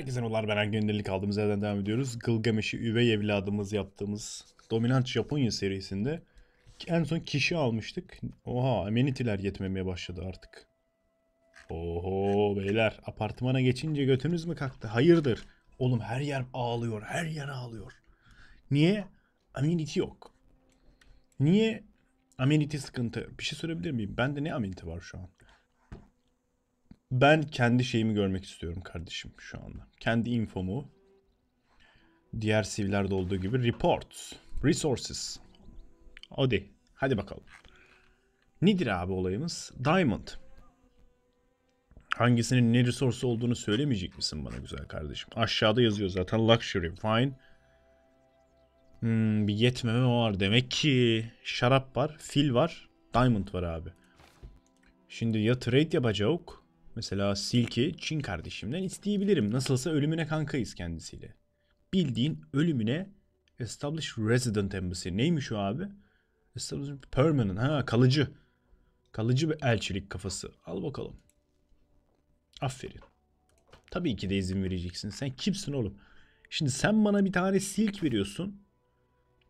Herkese merhabalar ben Ergen Delik aldığımız yerden devam ediyoruz. Gılgamesh'i üvey evladımız yaptığımız Dominant Japonya serisinde en son kişi almıştık. Oha amenitiler yetmemeye başladı artık. Oho beyler apartmana geçince götünüz mü kalktı? Hayırdır? Oğlum her yer ağlıyor her yer ağlıyor. Niye? Amenity yok. Niye? Amenity sıkıntı. Bir şey söyleyebilir miyim? Bende ne amenity var şu an? Ben kendi şeyimi görmek istiyorum kardeşim şu anda. Kendi infomu. Diğer CV'lerde olduğu gibi reports, resources. Hadi, hadi bakalım. Nedir abi olayımız? Diamond. Hangisinin ne resource olduğunu söylemeyecek misin bana güzel kardeşim? Aşağıda yazıyor zaten luxury, fine. Hmm, bir yetmeme var demek ki. Şarap var, fil var, diamond var abi. Şimdi ya trade yapacağız Mesela Silki Çin kardeşimden isteyebilirim. Nasılsa ölümüne kankayız kendisiyle. Bildiğin ölümüne Establish Resident Embassy. Neymiş o abi? Establish Permanent. Ha kalıcı. Kalıcı bir elçilik kafası. Al bakalım. Aferin. Tabii ki de izin vereceksin. Sen kimsin oğlum? Şimdi sen bana bir tane silk veriyorsun.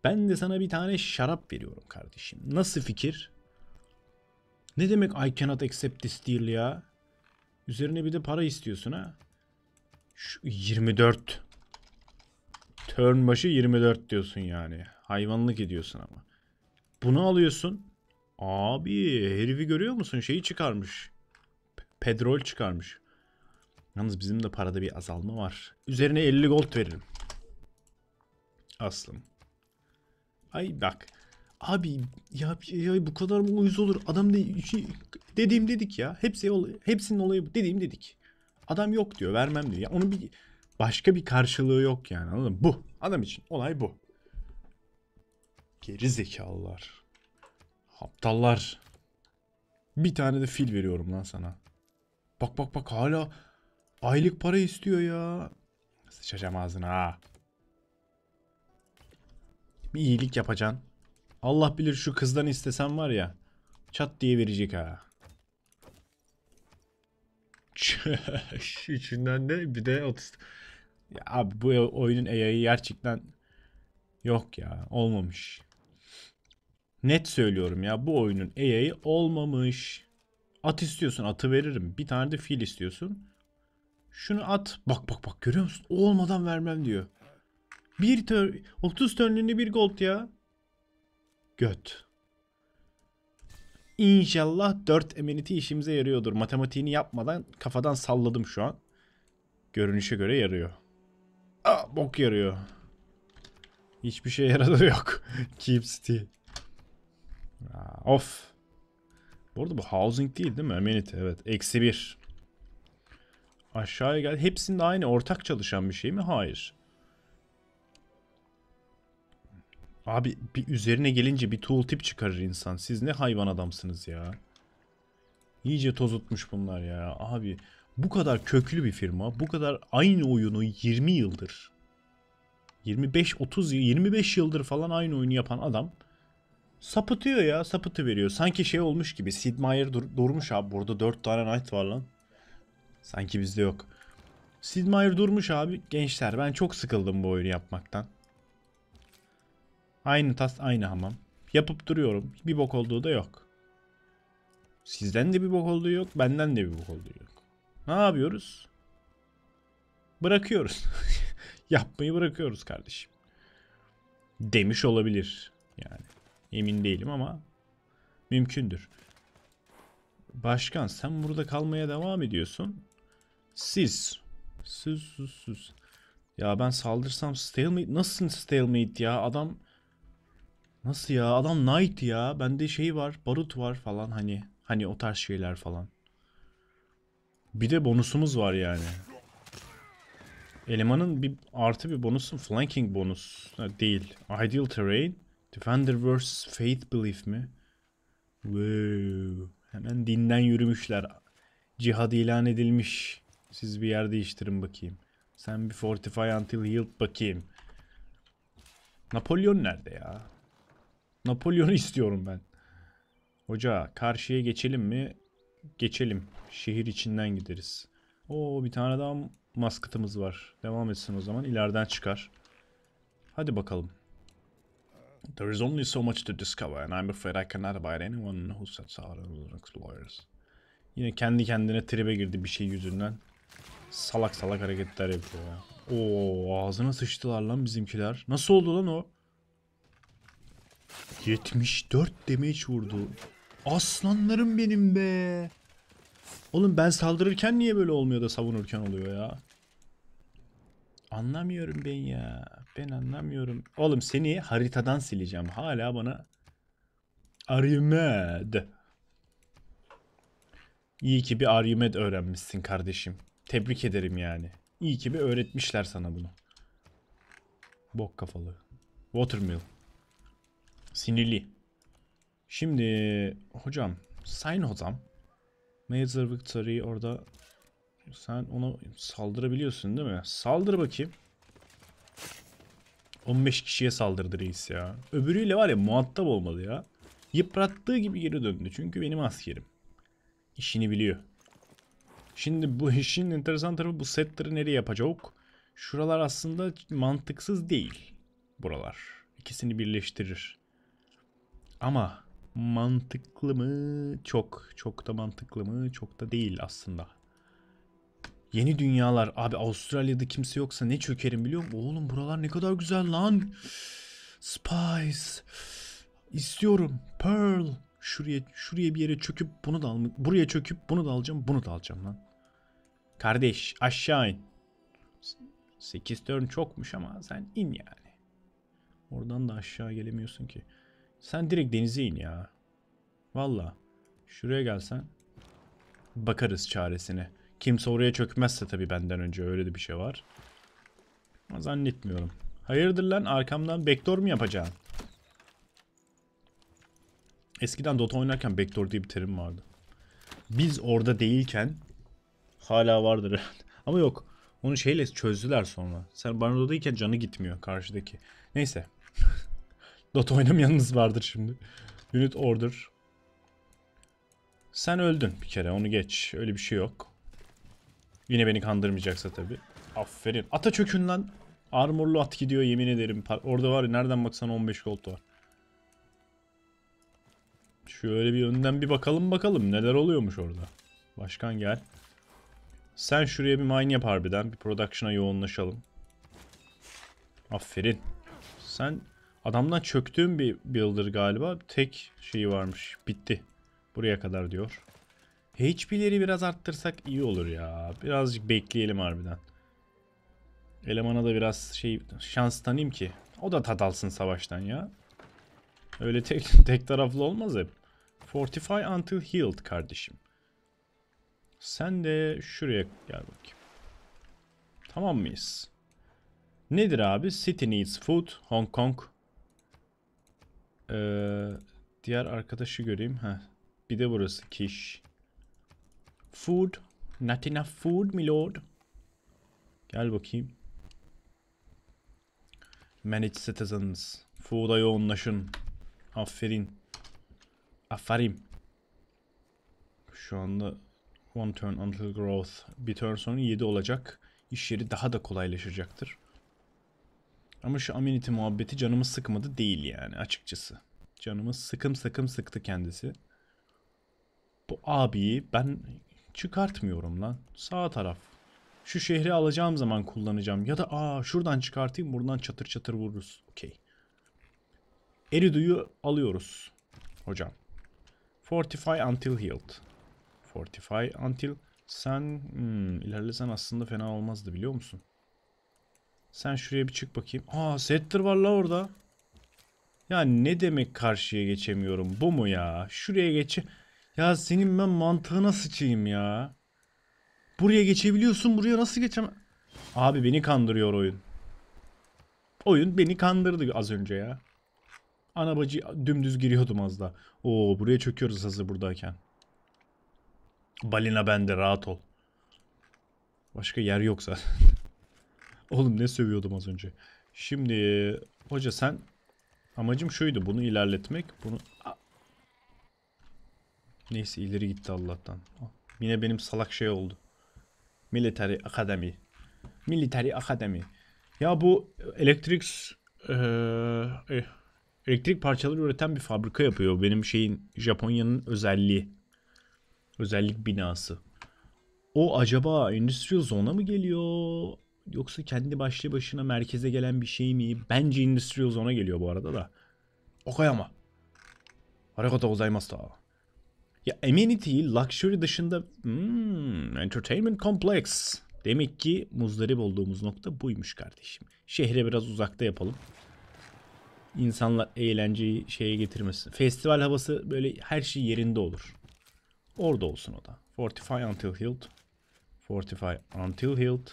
Ben de sana bir tane şarap veriyorum kardeşim. Nasıl fikir? Ne demek I cannot accept this deal ya? Üzerine bir de para istiyorsun ha. Şu 24. Turn başı 24 diyorsun yani. Hayvanlık ediyorsun ama. Bunu alıyorsun. Abi herifi görüyor musun? Şeyi çıkarmış. P Pedrol çıkarmış. Yalnız bizim de parada bir azalma var. Üzerine 50 gold verelim. Aslım. Ay bak. Abi ya, ya bu kadar mı uyuz olur? Adam da şey- Dediğim dedik ya. Hepsi hepsinin olayı bu. Dediğim dedik. Adam yok diyor. Vermem diyor. Yani onun bir başka bir karşılığı yok yani. Anladın mı? Bu. Adam için olay bu. Geri zekalılar. Aptallar. Bir tane de fil veriyorum lan sana. Bak bak bak hala aylık para istiyor ya. Sıçacağım ağzına ha. Bir iyilik yapacaksın. Allah bilir şu kızdan istesem var ya. Çat diye verecek ha. içinden de bir de otist. Ya abi bu e- oyunun AI'yi gerçekten yok ya olmamış. Net söylüyorum ya bu oyunun AI'yi olmamış. At istiyorsun atı veririm. Bir tane de fil istiyorsun. Şunu at. Bak bak bak görüyor musun? O olmadan vermem diyor. Bir tör 30 tönlüğünü bir gold ya. Göt. İnşallah 4 eminiti işimize yarıyordur. Matematiğini yapmadan kafadan salladım şu an. Görünüşe göre yarıyor. Aa, bok yarıyor. Hiçbir şey yaradı yok. Keep City. of. Bu arada bu housing değil değil mi? Amenity evet. Eksi bir. Aşağıya gel. Hepsinde aynı ortak çalışan bir şey mi? Hayır. Abi bir üzerine gelince bir tool tip çıkarır insan. Siz ne hayvan adamsınız ya. İyice tozutmuş bunlar ya. Abi bu kadar köklü bir firma. Bu kadar aynı oyunu 20 yıldır. 25 30 25 yıldır falan aynı oyunu yapan adam sapıtıyor ya sapıtı veriyor. Sanki şey olmuş gibi Sid Meier dur durmuş abi burada 4 tane Knight var lan. Sanki bizde yok. Sid Meier durmuş abi gençler ben çok sıkıldım bu oyunu yapmaktan. Aynı tas aynı hamam. Yapıp duruyorum. Bir bok olduğu da yok. Sizden de bir bok olduğu yok. Benden de bir bok olduğu yok. Ne yapıyoruz? Bırakıyoruz. Yapmayı bırakıyoruz kardeşim. Demiş olabilir. Yani emin değilim ama mümkündür. Başkan sen burada kalmaya devam ediyorsun. Siz. Siz sus sus. Ya ben saldırsam stalemate nasıl stalemate ya adam Nasıl ya? Adam knight ya. Bende şey var, barut var falan hani. Hani o tarz şeyler falan. Bir de bonusumuz var yani. Elemanın bir artı bir bonusu flanking bonus ha, değil. Ideal terrain. Defender vs Faith Belief mi? Wow. Hemen dinden yürümüşler. Cihad ilan edilmiş. Siz bir yer değiştirin bakayım. Sen bir fortify until healed bakayım. Napolyon nerede ya? Napolyon'u istiyorum ben. Hoca karşıya geçelim mi? Geçelim. Şehir içinden gideriz. Oo bir tane daha maskıtımız var. Devam etsin o zaman. İleriden çıkar. Hadi bakalım. There is only so much to discover and I'm afraid I cannot abide anyone who sets out and explores. Yine kendi kendine tribe girdi bir şey yüzünden. Salak salak hareketler yapıyor ya. Oo ağzına sıçtılar lan bizimkiler. Nasıl oldu lan o? 74 damage vurdu. Aslanlarım benim be. Oğlum ben saldırırken niye böyle olmuyor da savunurken oluyor ya? Anlamıyorum ben ya. Ben anlamıyorum. Oğlum seni haritadan sileceğim. Hala bana Arjumed. İyi ki bir Arjumed öğrenmişsin kardeşim. Tebrik ederim yani. İyi ki bir öğretmişler sana bunu. Bok kafalı. Watermill. Sinirli. Şimdi hocam sayın hocam. Major Victory orada sen ona saldırabiliyorsun değil mi? Saldır bakayım. 15 kişiye saldırdı reis ya. Öbürüyle var ya muhatap olmadı ya. Yıprattığı gibi geri döndü. Çünkü benim askerim. İşini biliyor. Şimdi bu işin enteresan tarafı bu setleri nereye yapacak? Şuralar aslında mantıksız değil. Buralar. İkisini birleştirir. Ama mantıklı mı? Çok. Çok da mantıklı mı? Çok da değil aslında. Yeni dünyalar. Abi Avustralya'da kimse yoksa ne çökerim biliyor musun? Oğlum buralar ne kadar güzel lan. Spice. İstiyorum. Pearl. Şuraya, şuraya bir yere çöküp bunu da almak. Buraya çöküp bunu da alacağım. Bunu da alacağım lan. Kardeş aşağı in. 8 turn çokmuş ama sen in yani. Oradan da aşağı gelemiyorsun ki. Sen direkt denize in ya. Valla. Şuraya gelsen. Bakarız çaresini. Kimse oraya çökmezse tabii benden önce öyle de bir şey var. Ama zannetmiyorum. Hayırdır lan arkamdan backdoor mu yapacaksın? Eskiden Dota oynarken backdoor diye bir terim vardı. Biz orada değilken hala vardır herhalde. Ama yok. Onu şeyle çözdüler sonra. Sen Barnodo'dayken canı gitmiyor karşıdaki. Neyse. Dota oynamayanınız vardır şimdi. Unit order. Sen öldün bir kere onu geç. Öyle bir şey yok. Yine beni kandırmayacaksa tabi. Aferin. Ata çökün lan. Armorlu at gidiyor yemin ederim. Orada var ya nereden baksan 15 gold var. Şöyle bir önden bir bakalım bakalım neler oluyormuş orada. Başkan gel. Sen şuraya bir mine yap harbiden. Bir production'a yoğunlaşalım. Aferin. Sen Adamdan çöktüğüm bir builder galiba. Tek şeyi varmış. Bitti. Buraya kadar diyor. HP'leri biraz arttırsak iyi olur ya. Birazcık bekleyelim harbiden. Elemana da biraz şey şans tanıyım ki. O da tat alsın savaştan ya. Öyle tek, tek taraflı olmaz hep. Fortify until healed kardeşim. Sen de şuraya gel bakayım. Tamam mıyız? Nedir abi? City needs food. Hong Kong ee, diğer arkadaşı göreyim. Heh. Bir de burası kiş. Food. Not enough food milord. Gel bakayım. Manage citizens. Food'a yoğunlaşın. Aferin. Aferin. Şu anda one turn until growth. Bir turn sonra 7 olacak. İş yeri daha da kolaylaşacaktır. Ama şu amenity muhabbeti canımı sıkmadı değil yani açıkçası. Canımı sıkım sıkım sıktı kendisi. Bu abiyi ben çıkartmıyorum lan. Sağ taraf. Şu şehri alacağım zaman kullanacağım. Ya da aa şuradan çıkartayım buradan çatır çatır vururuz. Okey. Eridu'yu alıyoruz. Hocam. Fortify until healed. Fortify until sen hmm, ilerlesen aslında fena olmazdı biliyor musun? Sen şuraya bir çık bakayım. Aa settler var la orada. Ya ne demek karşıya geçemiyorum? Bu mu ya? Şuraya geç. Ya senin ben mantığına sıçayım ya. Buraya geçebiliyorsun. Buraya nasıl geçem... Abi beni kandırıyor oyun. Oyun beni kandırdı az önce ya. Ana bacı dümdüz giriyordum az da. Oo buraya çöküyoruz hazır buradayken. Balina bende rahat ol. Başka yer yok zaten. Oğlum ne sövüyordum az önce. Şimdi hoca sen amacım şuydu bunu ilerletmek. Bunu Neyse ileri gitti Allah'tan. Ah, yine benim salak şey oldu. Military Academy. Military Academy. Ya bu elektrik ee, e, elektrik parçaları üreten bir fabrika yapıyor. Benim şeyin Japonya'nın özelliği. Özellik binası. O acaba Industrial Zone'a mı geliyor? yoksa kendi başlı başına merkeze gelen bir şey mi? Bence Industrial Zone'a geliyor bu arada da. Okayama. Harakata gozaimasu da. Ya Amenity, Luxury dışında hmm, Entertainment Complex. Demek ki muzdarip olduğumuz nokta buymuş kardeşim. Şehre biraz uzakta yapalım. İnsanlar eğlenceyi şeye getirmesin. Festival havası böyle her şey yerinde olur. Orada olsun o da. Fortify until healed. Fortify until healed.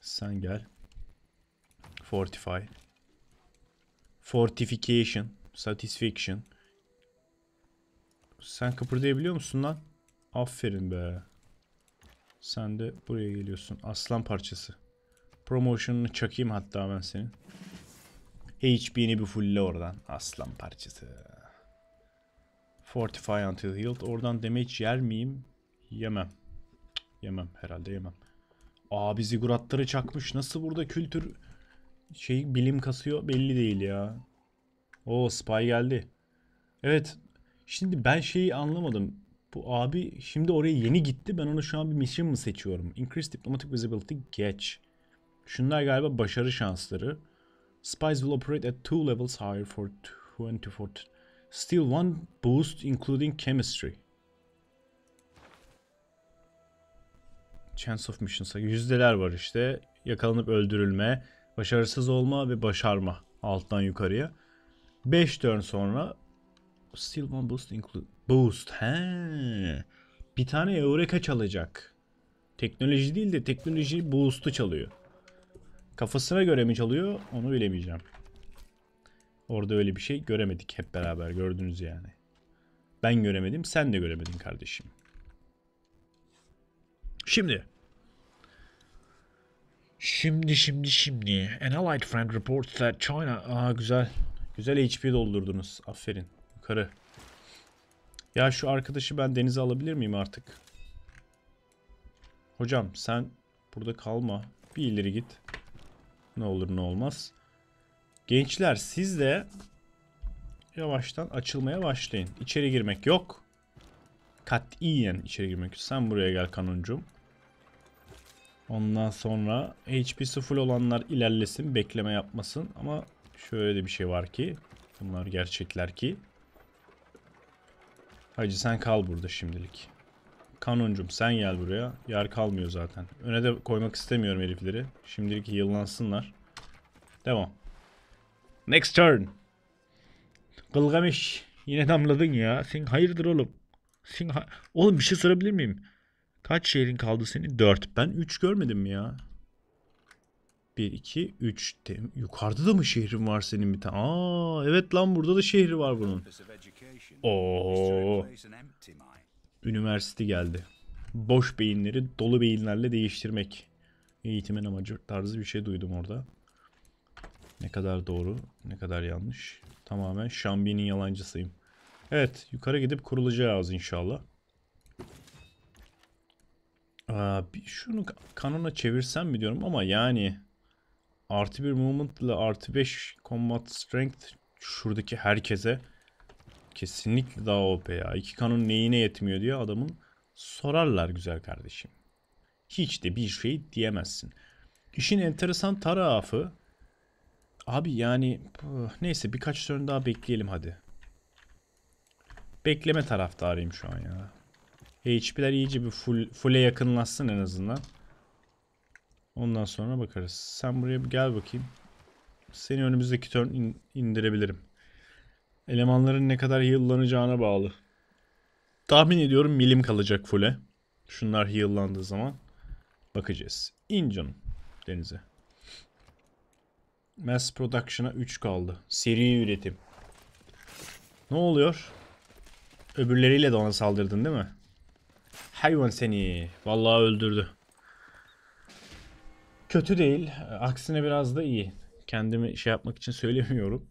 Sen gel. Fortify. Fortification. Satisfaction. Sen kıpırdayabiliyor musun lan? Aferin be. Sen de buraya geliyorsun. Aslan parçası. Promotion'unu çakayım hatta ben senin. HP'ni bir fulle oradan. Aslan parçası. Fortify until healed. Oradan damage yer miyim? Yemem. Yemem herhalde yemem. Abi ziguratları çakmış. Nasıl burada kültür şey bilim kasıyor belli değil ya. O spy geldi. Evet. Şimdi ben şeyi anlamadım. Bu abi şimdi oraya yeni gitti. Ben ona şu an bir mission mı seçiyorum? Increase diplomatic visibility geç. Şunlar galiba başarı şansları. Spies will operate at two levels higher for 24. Still one boost including chemistry. Chance of Missions'a yüzdeler var işte. Yakalanıp öldürülme, başarısız olma ve başarma alttan yukarıya. 5 turn sonra Still One Boost include Boost. He. Bir tane Eureka çalacak. Teknoloji değil de teknoloji boost'u çalıyor. Kafasına göre mi çalıyor onu bilemeyeceğim. Orada öyle bir şey göremedik hep beraber gördünüz yani. Ben göremedim sen de göremedin kardeşim. Şimdi Şimdi şimdi şimdi an allied friend reports that China Aa güzel Güzel HP doldurdunuz aferin Yukarı Ya şu arkadaşı ben denize alabilir miyim artık Hocam sen burada kalma Bir ileri git Ne olur ne olmaz Gençler siz de Yavaştan açılmaya başlayın İçeri girmek yok Katiyen içeri girmek yok Sen buraya gel kanuncum Ondan sonra HP'si full olanlar ilerlesin, bekleme yapmasın. Ama şöyle de bir şey var ki, bunlar gerçekler ki. Hacı sen kal burada şimdilik. Kanuncum sen gel buraya. Yer kalmıyor zaten. Öne de koymak istemiyorum herifleri. Şimdilik yıllansınlar. Devam. Next turn. Kılgamış. Yine damladın ya. Sen hayırdır oğlum? Sen ha oğlum bir şey sorabilir miyim? Kaç şehrin kaldı senin? 4. Ben 3 görmedim ya. 1, 2, 3. Yukarıda da mı şehrin var senin bir tane? Aa, evet lan burada da şehri var bunun. Oo. Üniversite geldi. Boş beyinleri dolu beyinlerle değiştirmek. Eğitimin amacı tarzı bir şey duydum orada. Ne kadar doğru, ne kadar yanlış. Tamamen Şambi'nin yalancısıyım. Evet, yukarı gidip kurulacağız inşallah. Aa, ee, bir şunu kanona çevirsem mi diyorum ama yani artı bir movement ile artı 5 combat strength şuradaki herkese kesinlikle daha OP ya. İki kanun neyine yetmiyor diye adamın sorarlar güzel kardeşim. Hiç de bir şey diyemezsin. İşin enteresan tarafı abi yani neyse birkaç turn daha bekleyelim hadi. Bekleme taraftarıyım şu an ya. HP'ler iyice bir full, full'e yakınlaşsın en azından. Ondan sonra bakarız. Sen buraya bir gel bakayım. Seni önümüzdeki turn in indirebilirim. Elemanların ne kadar heal'lanacağına bağlı. Tahmin ediyorum milim kalacak full'e. Şunlar heal'landığı zaman bakacağız. İn canım denize. Mass Production'a 3 kaldı. Seri üretim. Ne oluyor? Öbürleriyle de ona saldırdın değil mi? Hayvan seni. Vallahi öldürdü. Kötü değil. Aksine biraz da iyi. Kendimi şey yapmak için söylemiyorum.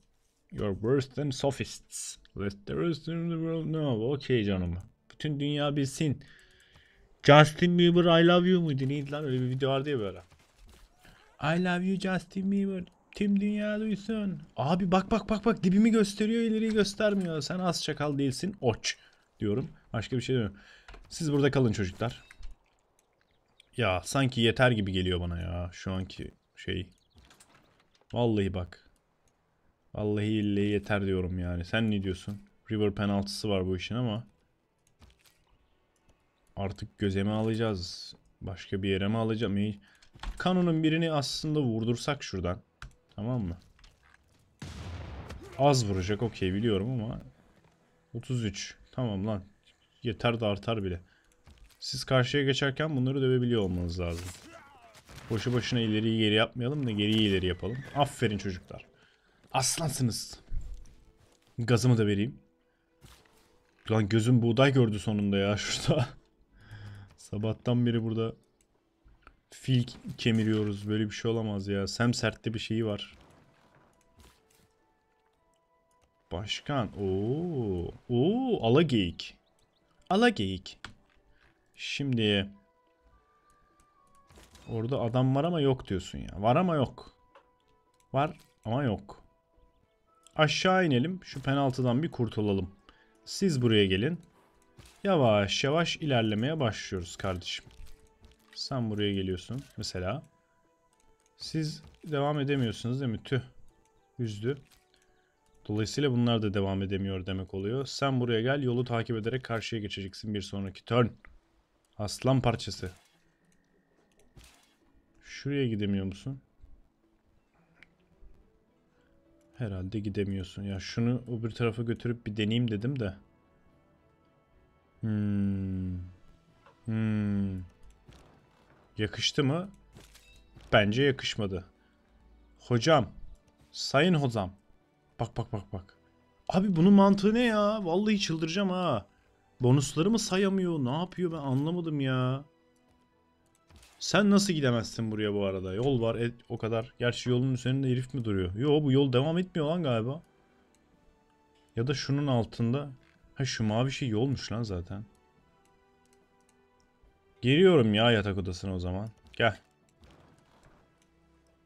You're worse than sophists. Let the rest of the world know. Okay canım. Bütün dünya bilsin. Justin Bieber I love you muydu? Neydi lan? Öyle bir video vardı ya böyle. I love you Justin Bieber. Tüm dünya duysun. Abi bak bak bak bak dibimi gösteriyor ileri göstermiyor. Sen az çakal değilsin. Oç diyorum. Başka bir şey demiyorum. Siz burada kalın çocuklar. Ya sanki yeter gibi geliyor bana ya şu anki şey. Vallahi bak. Vallahi ille yeter diyorum yani. Sen ne diyorsun? River penaltısı var bu işin ama. Artık gözeme alacağız. Başka bir yere mi alacağım? İyi. Kanonun birini aslında vurdursak şuradan. Tamam mı? Az vuracak okey biliyorum ama. 33. Tamam lan. Yeter de artar bile. Siz karşıya geçerken bunları dövebiliyor olmanız lazım. Boşu boşuna ileriyi geri yapmayalım da geriyi ileri yapalım. Aferin çocuklar. Aslansınız. Gazımı da vereyim. Lan gözüm buğday gördü sonunda ya şurada. Sabahtan beri burada fil kemiriyoruz. Böyle bir şey olamaz ya. Sem sertte bir şeyi var. Başkan. Oo. Oo, ala geyik. Ala geyik. Şimdi orada adam var ama yok diyorsun ya. Var ama yok. Var ama yok. Aşağı inelim. Şu penaltıdan bir kurtulalım. Siz buraya gelin. Yavaş yavaş ilerlemeye başlıyoruz kardeşim. Sen buraya geliyorsun mesela. Siz devam edemiyorsunuz değil mi? Tüh. Üzdü. Dolayısıyla bunlar da devam edemiyor demek oluyor. Sen buraya gel yolu takip ederek karşıya geçeceksin bir sonraki turn. Aslan parçası. Şuraya gidemiyor musun? Herhalde gidemiyorsun. Ya şunu öbür tarafa götürüp bir deneyeyim dedim de. Hmm. Hmm. Yakıştı mı? Bence yakışmadı. Hocam. Sayın hocam. Bak bak bak bak. Abi bunun mantığı ne ya? Vallahi çıldıracağım ha. Bonusları mı sayamıyor? Ne yapıyor ben anlamadım ya. Sen nasıl gidemezsin buraya bu arada? Yol var et, o kadar. Gerçi yolun üzerinde herif mi duruyor? Yo bu yol devam etmiyor lan galiba. Ya da şunun altında. Ha şu mavi şey yolmuş lan zaten. Geliyorum ya yatak odasına o zaman. Gel.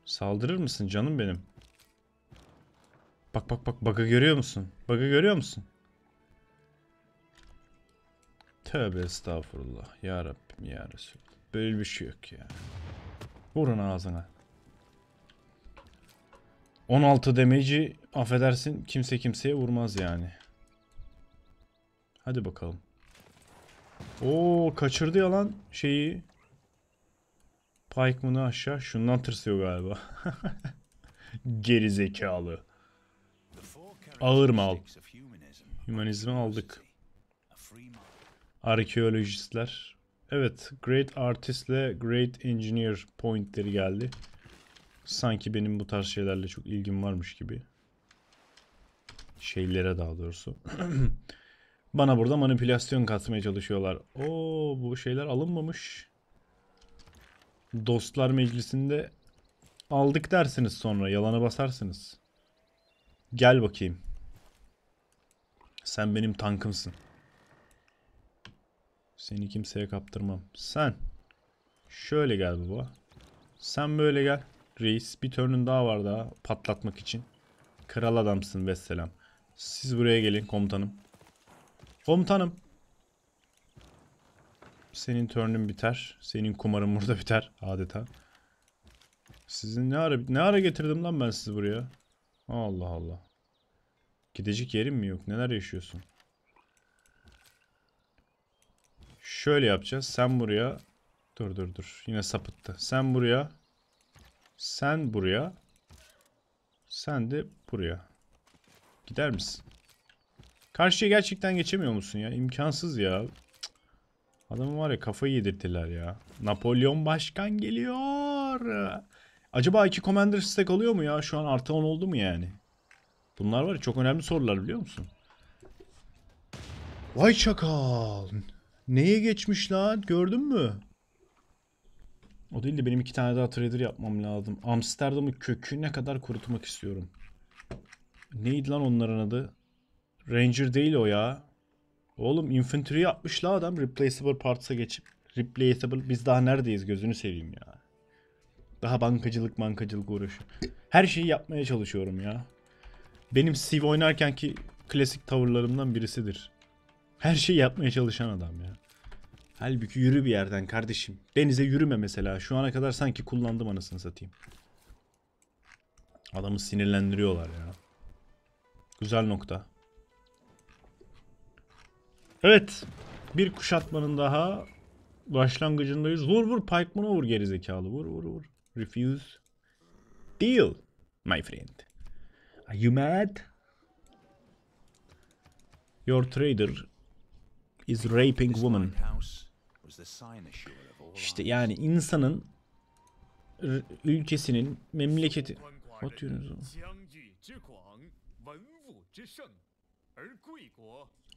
Saldırır mısın canım benim? Bak bak bak bug'ı görüyor musun? Bug'ı görüyor musun? Tövbe estağfurullah. Ya Rabbim ya Resul. Böyle bir şey yok ya. Vurun ağzına. 16 damage'i affedersin kimse kimseye vurmaz yani. Hadi bakalım. Oo kaçırdı ya lan şeyi. Pikeman'ı aşağı. Şundan tırsıyor galiba. Geri zekalı. Ağır mal. Hümanizmi aldık. Arkeolojistler. Evet, Great Artist ile Great Engineer pointleri geldi. Sanki benim bu tarz şeylerle çok ilgim varmış gibi. Şeylere daha doğrusu. Bana burada manipülasyon katmaya çalışıyorlar. Oo bu şeyler alınmamış. Dostlar meclisinde aldık dersiniz sonra yalanı basarsınız. Gel bakayım. Sen benim tankımsın. Seni kimseye kaptırmam. Sen. Şöyle gel baba. Sen böyle gel. Reis bir turnin daha var daha patlatmak için. Kral adamsın vesselam. Siz buraya gelin komutanım. Komutanım. Senin turn'ün biter. Senin kumarın burada biter adeta. Sizin ne ara ne ara getirdim lan ben sizi buraya? Allah Allah. Gidecek yerim mi yok? Neler yaşıyorsun? Şöyle yapacağız. Sen buraya... Dur dur dur. Yine sapıttı. Sen buraya... Sen buraya... Sen de buraya. Gider misin? Karşıya gerçekten geçemiyor musun ya? İmkansız ya. Adamı var ya kafayı yedirttiler ya. Napolyon başkan geliyor. Acaba iki Commander stack alıyor mu ya? Şu an artı 10 oldu mu yani? Bunlar var ya çok önemli sorular biliyor musun? Vay çakal. Neye geçmiş lan? Gördün mü? O değil de benim iki tane daha trader yapmam lazım. Amsterdam'ı köküne kadar kurutmak istiyorum. Neydi lan onların adı? Ranger değil o ya. Oğlum infantry yapmış la adam replaceable parts'a geçip. Replaceable biz daha neredeyiz gözünü seveyim ya. Daha bankacılık bankacılık uğraşı. Her şeyi yapmaya çalışıyorum ya. Benim Civ oynarkenki klasik tavırlarımdan birisidir. Her şeyi yapmaya çalışan adam ya. Halbuki yürü bir yerden kardeşim. Denize yürüme mesela. Şu ana kadar sanki kullandım anasını satayım. Adamı sinirlendiriyorlar ya. Güzel nokta. Evet. Bir kuşatmanın daha başlangıcındayız. Vur vur Pikeman over gerizekalı. Vur vur vur refuse deal, my friend. Are you mad? Your trader is raping woman. İşte yani insanın ülkesinin memleketi. What er,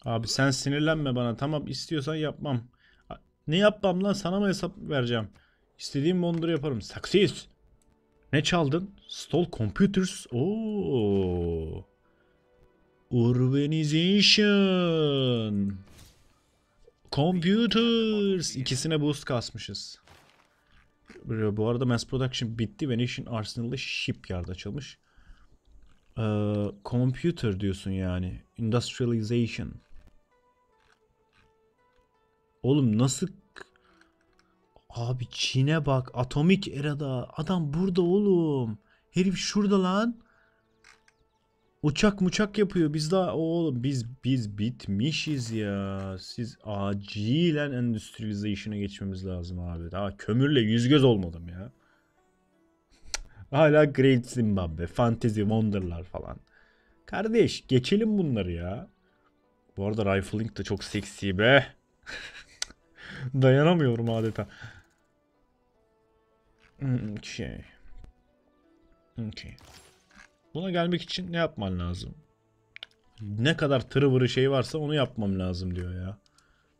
Abi sen sinirlenme bana. Tamam istiyorsan yapmam. Ne yapmam lan sana mı hesap vereceğim? İstediğim Wonder'ı yaparım. Success. Ne çaldın? Stall Computers. Oo. Urbanization. Computers. İkisine boost kasmışız. Bu arada mass production bitti ve Nation Arsenal'da shipyard açılmış. Ee, computer diyorsun yani. Industrialization. Oğlum nasıl Abi Çin'e bak atomik erada adam burada oğlum. Herif şurada lan. Uçak muçak yapıyor. Biz daha oğlum biz biz bitmişiz ya. Siz acilen endüstrilize işine geçmemiz lazım abi. Daha kömürle yüz göz olmadım ya. Hala Great Zimbabwe, Fantasy Wonder'lar falan. Kardeş geçelim bunları ya. Bu arada rifling de çok seksi be. Dayanamıyorum adeta. Okay. Okay. Buna gelmek için ne yapman lazım? Ne kadar tırıvırı şey varsa onu yapmam lazım diyor ya.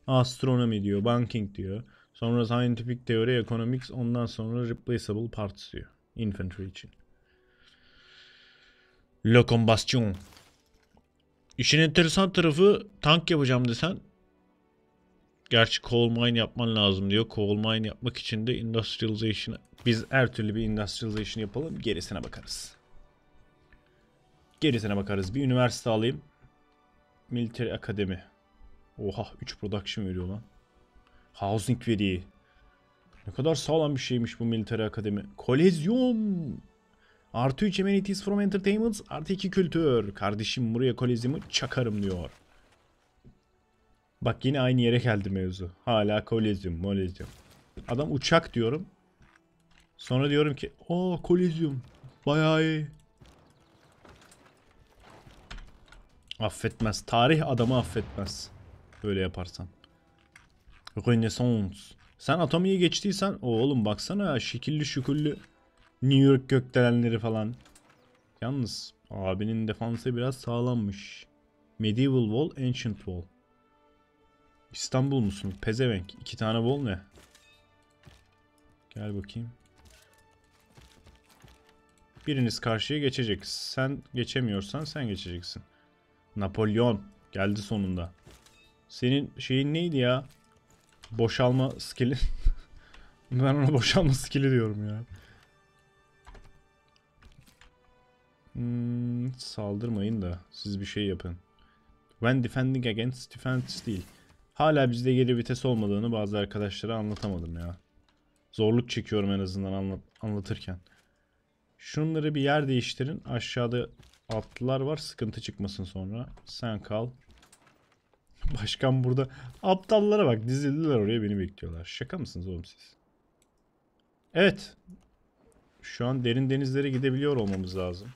Astronomi diyor, banking diyor. Sonra scientific theory, economics, ondan sonra replaceable parts diyor. Infantry için. Le combustion. İşin enteresan tarafı tank yapacağım desen Gerçi coal mine yapman lazım diyor. Coal mine yapmak için de industrialization biz her türlü bir industrialization yapalım. Gerisine bakarız. Gerisine bakarız. Bir üniversite alayım. Military Akademi. Oha 3 production veriyor lan. Housing veriyor. Ne kadar sağlam bir şeymiş bu Military Akademi. Kolezyon. Artı 3 amenities from entertainment. Artı 2 kültür. Kardeşim buraya kolezyumu çakarım diyor. Bak yine aynı yere geldi mevzu. Hala kolezyum, molezyum. Adam uçak diyorum. Sonra diyorum ki o kolezyum. Bayağı iyi. Affetmez. Tarih adamı affetmez. Böyle yaparsan. Rönesans. Sen Atomi'ye geçtiysen o oğlum baksana şekilli şüküllü New York gökdelenleri falan. Yalnız abinin defansı biraz sağlammış. Medieval Wall, Ancient Wall. İstanbul musun? Pezevenk. İki tane bol ne? Gel bakayım. Biriniz karşıya geçecek. Sen geçemiyorsan sen geçeceksin. Napolyon. Geldi sonunda. Senin şeyin neydi ya? Boşalma skill'i. ben ona boşalma skill'i diyorum ya. Hmm, saldırmayın da siz bir şey yapın. When defending against defense değil. Hala bizde geri vites olmadığını bazı arkadaşlara anlatamadım ya. Zorluk çekiyorum en azından anlat anlatırken. Şunları bir yer değiştirin. Aşağıda atlılar var. Sıkıntı çıkmasın sonra. Sen kal. Başkan burada. Aptallara bak dizildiler oraya beni bekliyorlar. Şaka mısınız oğlum siz? Evet. Şu an derin denizlere gidebiliyor olmamız lazım.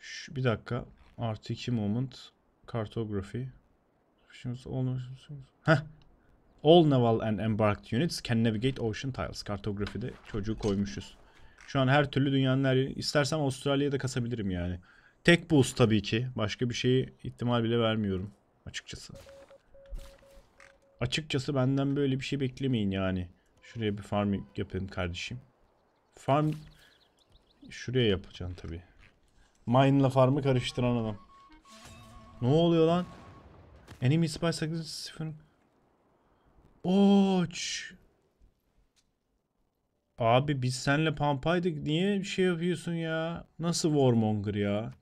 Şu, bir dakika. Artı 2 moment. Kartografi. Actions, all All naval and embarked units can navigate ocean tiles. Kartografide çocuğu koymuşuz. Şu an her türlü dünyanın her yeri. İstersem Avustralya'da kasabilirim yani. Tek boost tabii ki. Başka bir şeyi ihtimal bile vermiyorum açıkçası. Açıkçası benden böyle bir şey beklemeyin yani. Şuraya bir farm yapayım kardeşim. Farm şuraya yapacaksın tabii. Mine'la farmı karıştıran adam. Ne oluyor lan? Enemy spy sıfır. Oç. Abi biz senle pampaydık. Niye bir şey yapıyorsun ya? Nasıl warmonger ya?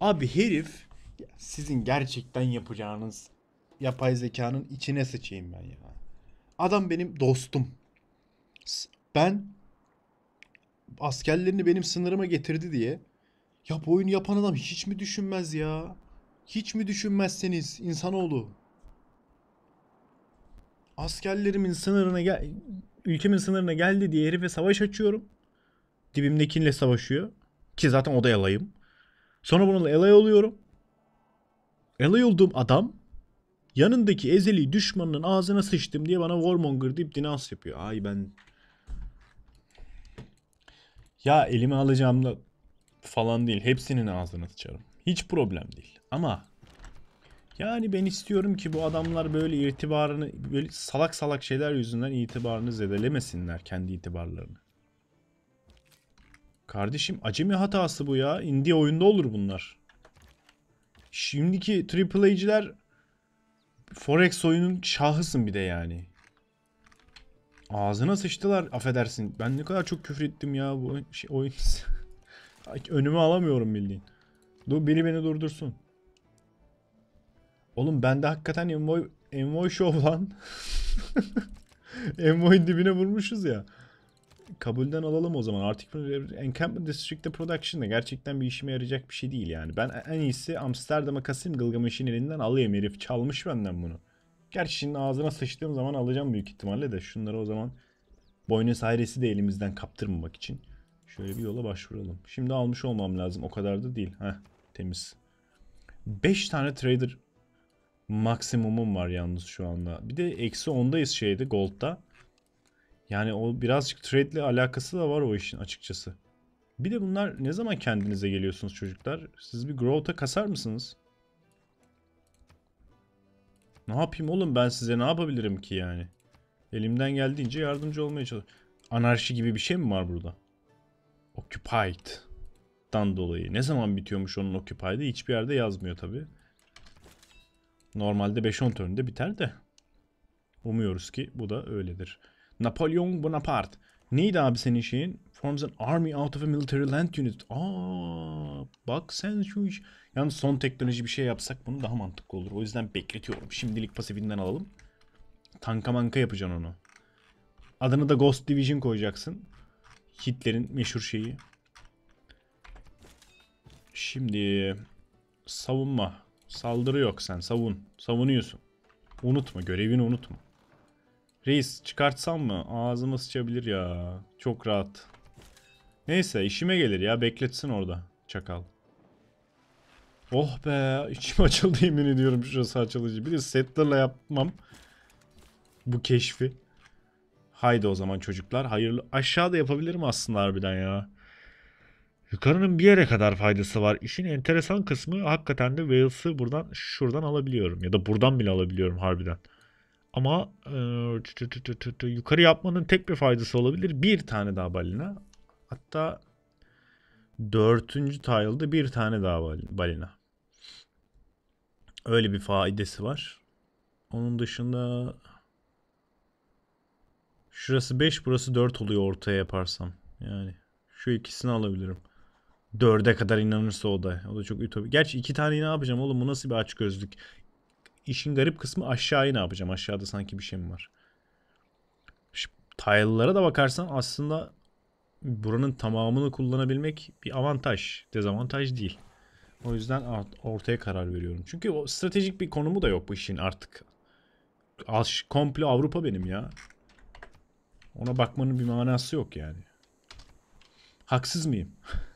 Abi herif sizin gerçekten yapacağınız yapay zekanın içine sıçayım ben ya. Adam benim dostum. Ben askerlerini benim sınırıma getirdi diye. Ya bu oyunu yapan adam hiç mi düşünmez ya? Hiç mi düşünmezseniz insanoğlu? Askerlerimin sınırına gel ülkemin sınırına geldi diye herife savaş açıyorum. Dibimdekinle savaşıyor. Ki zaten o da elayım. Sonra bununla elay oluyorum. Elay olduğum adam yanındaki ezeli düşmanının ağzına sıçtım diye bana warmonger deyip dinans yapıyor. Ay ben ya elimi alacağım da falan değil. Hepsinin ağzına sıçarım. Hiç problem değil. Ama yani ben istiyorum ki bu adamlar böyle itibarını böyle salak salak şeyler yüzünden itibarını zedelemesinler kendi itibarlarını. Kardeşim acemi hatası bu ya. Indie oyunda olur bunlar. Şimdiki AAA'ciler Forex oyunun şahısın bir de yani. Ağzına sıçtılar affedersin. Ben ne kadar çok küfür ettim ya bu şey, oyun. Önümü alamıyorum bildiğin. Dur biri beni durdursun. Oğlum bende hakikaten envoy, envoy show lan. envoy'un dibine vurmuşuz ya. Kabulden alalım o zaman. Artık Encampment District'te Production'da gerçekten bir işime yarayacak bir şey değil yani. Ben en iyisi Amsterdam'a Kasım Gılgamış'ın elinden alayım herif. Çalmış benden bunu. Gerçi şimdi ağzına sıçtığım zaman alacağım büyük ihtimalle de. Şunları o zaman Buenos Aires'i de elimizden kaptırmamak için. Şöyle bir yola başvuralım. Şimdi almış olmam lazım. O kadar da değil. Heh, temiz. 5 tane trader maksimumum var yalnız şu anda. Bir de eksi 10'dayız şeyde Gold'da. Yani o birazcık trade ile alakası da var o işin açıkçası. Bir de bunlar ne zaman kendinize geliyorsunuz çocuklar? Siz bir growth'a kasar mısınız? Ne yapayım oğlum ben size ne yapabilirim ki yani? Elimden geldiğince yardımcı olmaya çalışıyorum. Anarşi gibi bir şey mi var burada? Occupied'dan dolayı. Ne zaman bitiyormuş onun Occupied'ı hiçbir yerde yazmıyor tabii. Normalde 5-10 turnde biter de. Umuyoruz ki bu da öyledir. Napolyon Bonaparte. Neydi abi senin şeyin? Forms an army out of a military land unit. Aa, bak sen şu iş. Yani son teknoloji bir şey yapsak bunu daha mantıklı olur. O yüzden bekletiyorum. Şimdilik pasifinden alalım. Tanka manka yapacaksın onu. Adını da Ghost Division koyacaksın. Hitler'in meşhur şeyi. Şimdi savunma. Saldırı yok sen savun. Savunuyorsun. Unutma görevini unutma. Reis çıkartsam mı? Ağzıma sıçabilir ya. Çok rahat. Neyse işime gelir ya bekletsin orada çakal. Oh be içim açıldı yemin ediyorum şurası açılıcı. Bir de settler'la yapmam bu keşfi. Haydi o zaman çocuklar hayırlı. Aşağıda yapabilirim aslında harbiden ya. Yukarının bir yere kadar faydası var. İşin enteresan kısmı hakikaten de Wales'ı buradan şuradan alabiliyorum. Ya da buradan bile alabiliyorum harbiden. Ama e, yukarı yapmanın tek bir faydası olabilir. Bir tane daha balina. Hatta dördüncü tile'da bir tane daha balina. Öyle bir faydası var. Onun dışında şurası 5 burası 4 oluyor ortaya yaparsam. Yani şu ikisini alabilirim. Dörde kadar inanırsa o da. O da çok ütopik. Gerçi iki taneyi ne yapacağım oğlum? Bu nasıl bir aç gözlük? İşin garip kısmı aşağıyı ne yapacağım? Aşağıda sanki bir şey mi var? Tile'lara da bakarsan aslında buranın tamamını kullanabilmek bir avantaj. Dezavantaj değil. O yüzden ortaya karar veriyorum. Çünkü o stratejik bir konumu da yok bu işin artık. Aş, komple Avrupa benim ya. Ona bakmanın bir manası yok yani. Haksız mıyım?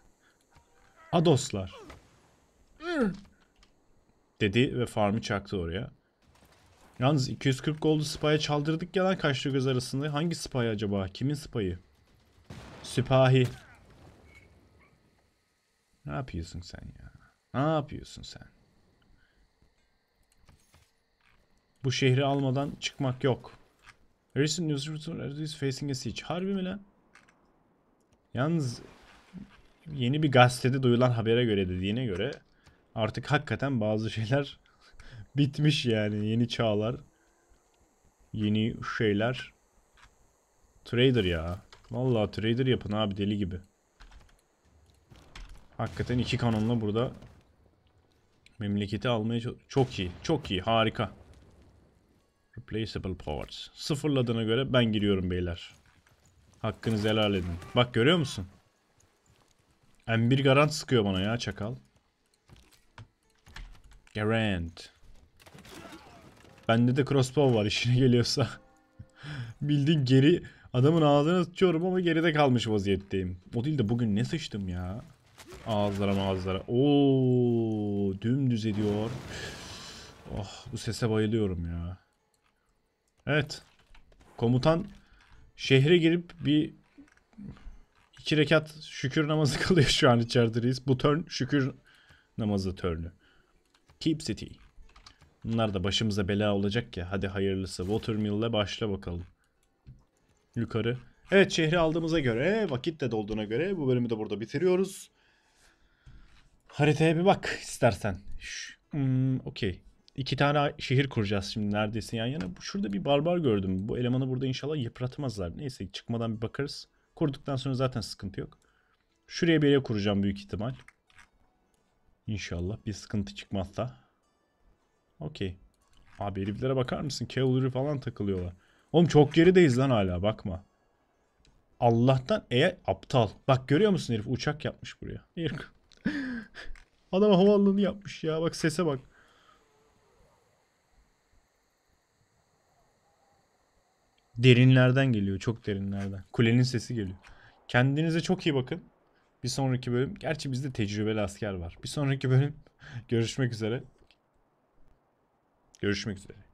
Adoslar. Hmm. Dedi ve farmı çaktı oraya. Yalnız 240 gold'u spaya çaldırdık ya lan kaçlı göz arasında. Hangi spy acaba? Kimin spayı? Sipahi. Ne yapıyorsun sen ya? Ne yapıyorsun sen? Bu şehri almadan çıkmak yok. Harrison Newsroom facing a siege. Harbi mi lan? Yalnız yeni bir gazetede duyulan habere göre dediğine göre artık hakikaten bazı şeyler bitmiş yani. Yeni çağlar, yeni şeyler. Trader ya. Vallahi trader yapın abi deli gibi. Hakikaten iki kanonla burada memleketi almaya çok, çok iyi. Çok iyi. Harika. Replaceable parts. Sıfırladığına göre ben giriyorum beyler. Hakkınızı helal edin. Bak görüyor musun? M1 garant sıkıyor bana ya çakal. Garant. Bende de crossbow var işine geliyorsa. Bildiğin geri adamın ağzına tutuyorum ama geride kalmış vaziyetteyim. O değil de bugün ne sıçtım ya. Ağızlara ağızlara. Oo dümdüz ediyor. Oh bu sese bayılıyorum ya. Evet. Komutan şehre girip bir İki rekat şükür namazı kılıyor şu an içerideyiz. reis. Bu turn şükür namazı turn'ü. Keep City. Bunlar da başımıza bela olacak ya. Hadi hayırlısı. Watermill'le başla bakalım. Yukarı. Evet şehri aldığımıza göre vakit de dolduğuna göre bu bölümü de burada bitiriyoruz. Haritaya bir bak istersen. Hmm, Okey. İki tane şehir kuracağız şimdi neredeyse yan yana. Şurada bir barbar gördüm. Bu elemanı burada inşallah yıpratmazlar. Neyse çıkmadan bir bakarız. Kurduktan sonra zaten sıkıntı yok. Şuraya bir yere kuracağım büyük ihtimal. İnşallah bir sıkıntı çıkmaz da. Okey. Abi heriflere bakar mısın? Cavalry falan takılıyorlar. Oğlum çok gerideyiz lan hala bakma. Allah'tan eğer aptal. Bak görüyor musun herif uçak yapmış buraya. Adam havaalanı yapmış ya. Bak sese bak. Derinlerden geliyor. Çok derinlerden. Kulenin sesi geliyor. Kendinize çok iyi bakın. Bir sonraki bölüm. Gerçi bizde tecrübeli asker var. Bir sonraki bölüm. Görüşmek üzere. Görüşmek üzere.